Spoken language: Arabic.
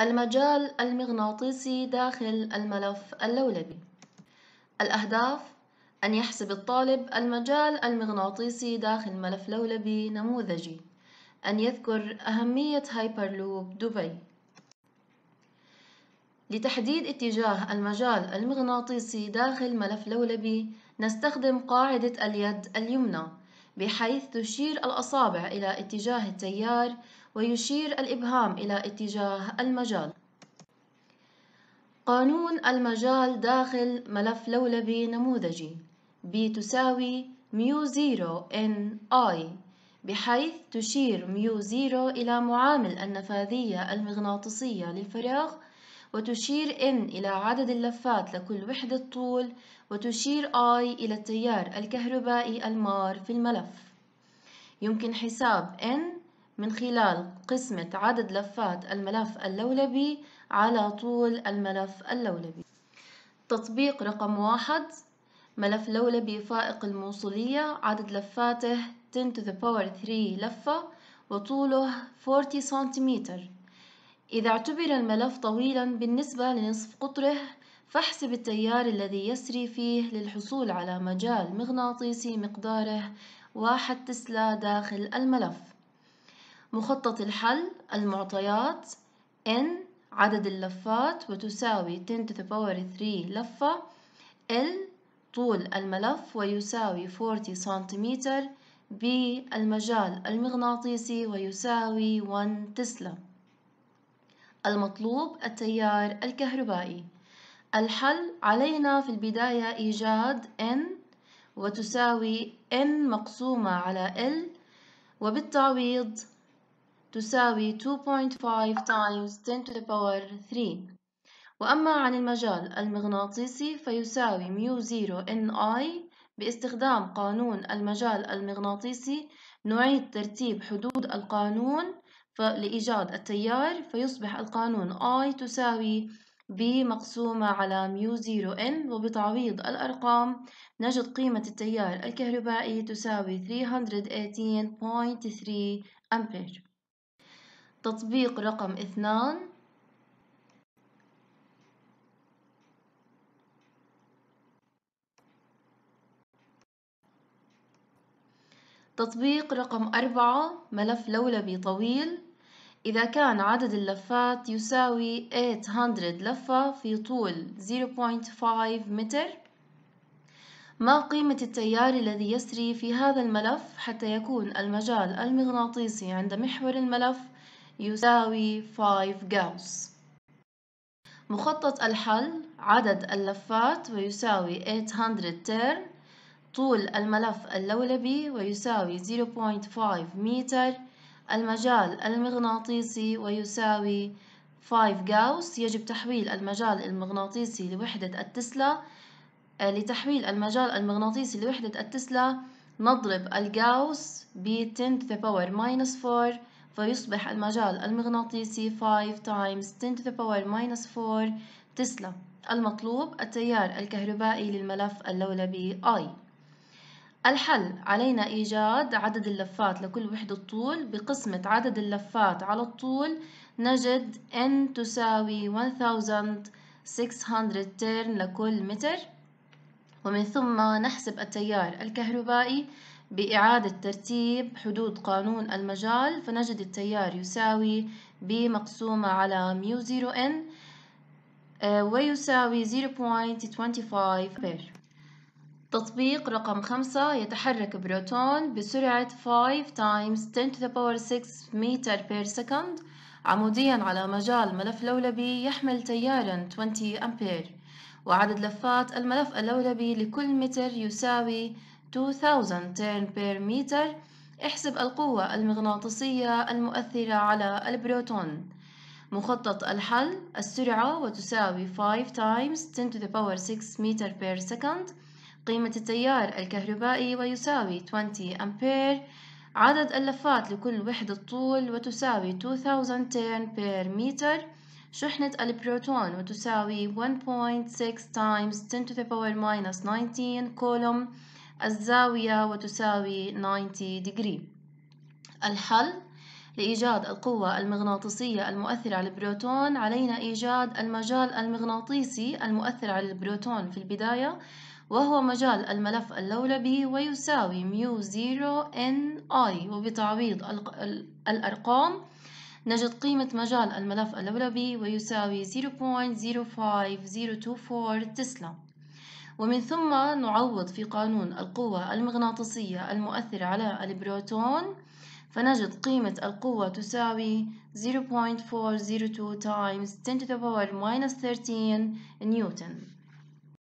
المجال المغناطيسي داخل الملف اللولبي الأهداف أن يحسب الطالب المجال المغناطيسي داخل ملف لولبي نموذجي أن يذكر أهمية هايبرلوب دبي لتحديد اتجاه المجال المغناطيسي داخل ملف لولبي نستخدم قاعدة اليد اليمنى بحيث تشير الأصابع إلى اتجاه التيار ويشير الإبهام إلى اتجاه المجال قانون المجال داخل ملف لولبي نموذجي B تساوي ميو زيرو إن آي بحيث تشير ميو زيرو إلى معامل النفاذية المغناطيسية للفراغ وتشير N إلى عدد اللفات لكل وحدة طول وتشير I إلى التيار الكهربائي المار في الملف يمكن حساب N من خلال قسمة عدد لفات الملف اللولبي على طول الملف اللولبي تطبيق رقم واحد ملف لولبي فائق الموصلية عدد لفاته 10 to the power 3 لفة وطوله 40 سنتيمتر إذا اعتبر الملف طويلا بالنسبة لنصف قطره فاحسب التيار الذي يسري فيه للحصول على مجال مغناطيسي مقداره واحد تسلا داخل الملف مخطط الحل المعطيات n عدد اللفات وتساوي 10 to the power 3 لفة l طول الملف ويساوي 40 سنتيمتر ب المجال المغناطيسي ويساوي 1 تسلا المطلوب التيار الكهربائي الحل علينا في البداية إيجاد n وتساوي n مقسومة على l وبالتعويض تساوي 2.5 times 10 to the power 3 وأما عن المجال المغناطيسي فيساوي ميو زيرو إن آي باستخدام قانون المجال المغناطيسي نعيد ترتيب حدود القانون لإيجاد التيار فيصبح القانون I تساوي B مقسومة على ميو زيرو N وبتعويض الأرقام نجد قيمة التيار الكهربائي تساوي 318.3 أمبير تطبيق رقم اثنان تطبيق رقم أربعة ملف لولبي طويل إذا كان عدد اللفات يساوي 800 لفة في طول 0.5 متر ما قيمة التيار الذي يسري في هذا الملف حتى يكون المجال المغناطيسي عند محور الملف يساوي 5 جاوس مخطط الحل عدد اللفات ويساوي 800 تيرن طول الملف اللولبي ويساوي 0.5 متر المجال المغناطيسي ويساوي 5 جاوس يجب تحويل المجال المغناطيسي لوحدة التسلا آه، لتحويل المجال المغناطيسي لوحدة التسلا نضرب الجاوس ب 10 to the power minus 4 فيصبح المجال المغناطيسي 5 times 10 to the power minus 4 تسلا المطلوب التيار الكهربائي للملف اللولبي I الحل علينا إيجاد عدد اللفات لكل وحدة طول بقسمة عدد اللفات على الطول نجد N تساوي 1600 تيرن لكل متر ومن ثم نحسب التيار الكهربائي بإعادة ترتيب حدود قانون المجال فنجد التيار يساوي ب مقسومة على ميو زيرو إن ويساوي 0.25 بير تطبيق رقم خمسة يتحرك بروتون بسرعة 5 times 10 to the power 6 متر بير سكند عموديا على مجال ملف لولبي يحمل تيارا 20 أمبير وعدد لفات الملف اللولبي لكل متر يساوي 2000 بير متر احسب القوة المغناطيسية المؤثرة على البروتون مخطط الحل السرعة وتساوي 5 times 10 to the power 6 meter per second قيمة التيار الكهربائي ويساوي 20 أمبير عدد اللفات لكل وحدة طول وتساوي 2000 turn per meter شحنة البروتون وتساوي 1.6 times 10 to the power minus 19 كولوم الزاوية وتساوي 90 ديجري الحل لإيجاد القوة المغناطيسية المؤثرة على البروتون علينا إيجاد المجال المغناطيسي المؤثر على البروتون في البداية وهو مجال الملف اللولبي ويساوي ميو زيرو ان اي وبتعويض الأرقام نجد قيمة مجال الملف اللولبي ويساوي 0.05024 تسلا ومن ثم نعوض في قانون القوة المغناطيسية المؤثرة على البروتون فنجد قيمة القوة تساوي 0.402 times 10 to the power minus 13 نيوتن